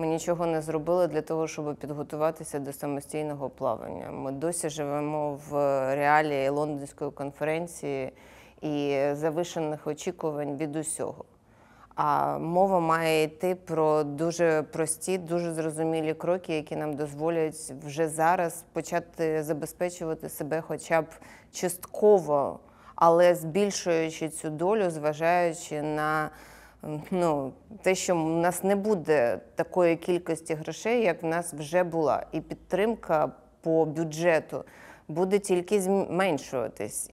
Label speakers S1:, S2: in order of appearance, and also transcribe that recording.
S1: Ми нічого не зробили для того, щоб підготуватися до самостійного плавання. Ми досі живемо в е, реалії лондонської конференції і завишених очікувань від усього. А мова має йти про дуже прості, дуже зрозумілі кроки, які нам дозволять вже зараз почати забезпечувати себе, хоча б частково, але збільшуючи цю долю, зважаючи на ну, те, що в нас не буде такої кількості грошей, як в нас вже була, і підтримка по бюджету буде тільки зменшуватись.